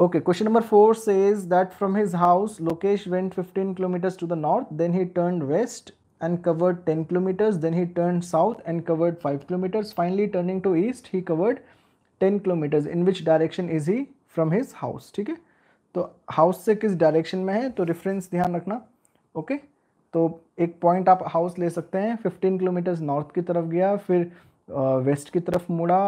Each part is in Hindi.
Okay, question number 4 says that from his house, Lokesh went 15 kilometers to the north, then he turned west and covered 10 kilometers, then he turned south and covered 5 kilometers. Finally, turning to east, he covered 10 kilometers. In which direction is he from his house? ठीक है तो हाउस से किस डायरेक्शन में है तो रेफरेंस ध्यान रखना ओके okay? तो एक पॉइंट आप हाउस ले सकते हैं फिफ्टीन किलोमीटर्स नॉर्थ की तरफ गया फिर वेस्ट की तरफ मुड़ा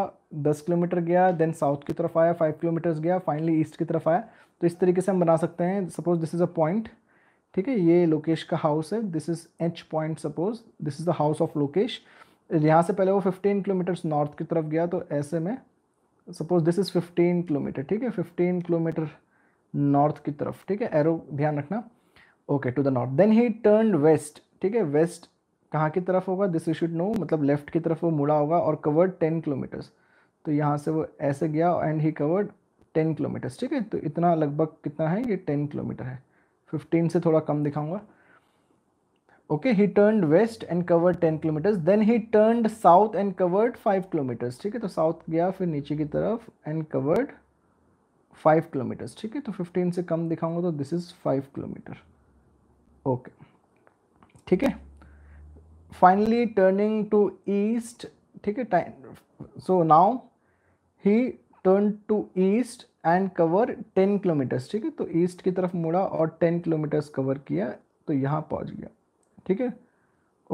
दस किलोमीटर गया देन साउथ की तरफ आया फाइव किलोमीटर्स गया फाइनली ईस्ट की तरफ आया तो इस तरीके से हम बना सकते हैं suppose this is a point ठीक है ये लोकेश का हाउस है this is H point suppose this is the house of Lokesh यहाँ से पहले वो फिफ्टीन किलोमीटर्स नॉर्थ की तरफ गया तो ऐसे में suppose this is fifteen kilometer ठीक है फिफ्टीन किलोमीटर नॉर्थ की तरफ ठीक है एरो ध्यान रखना okay to the north then he turn west ठीक है वेस्ट कहाँ की तरफ होगा दिस यू शुड नो मतलब लेफ्ट की तरफ वो मुड़ा होगा और कवर्ड टेन किलोमीटर्स तो यहाँ से वो ऐसे गया and he covered ten kilometers ठीक है तो इतना लगभग कितना है ये टेन किलोमीटर है फिफ्टीन से थोड़ा कम दिखाऊंगा okay he turn west and covered ten kilometers then he turn south and covered five kilometers ठीक है तो साउथ गया फिर नीचे की तरफ एंड कवर्ड फाइव किलोमीटर्स ठीक है तो फिफ्टीन से कम दिखाऊंगा तो this is five kilometer okay ठीक है फाइनली टर्निंग टू ईस्ट ठीक है time so now he turn to east and cover ten kilometers ठीक है तो ईस्ट की तरफ मुड़ा और टेन किलोमीटर्स कवर किया तो यहाँ पहुँच गया ठीक है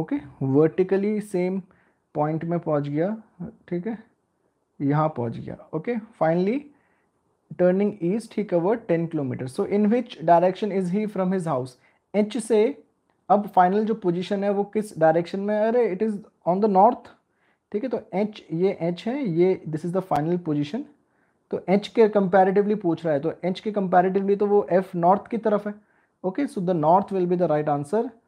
ओके वर्टिकली सेम पॉइंट में पहुँच गया ठीक है यहाँ पहुँच गया okay finally turning east he cover ten kilometer so in which direction is he from his house H से अब फाइनल जो पोजीशन है वो किस डायरेक्शन में अरे it is on the north ठीक है तो एच ये एच है ये this is the final position तो एच के कंपैरेटिवली पूछ रहा है तो एच के कंपैरेटिवली तो वो एफ नॉर्थ की तरफ है okay so the north will be the right answer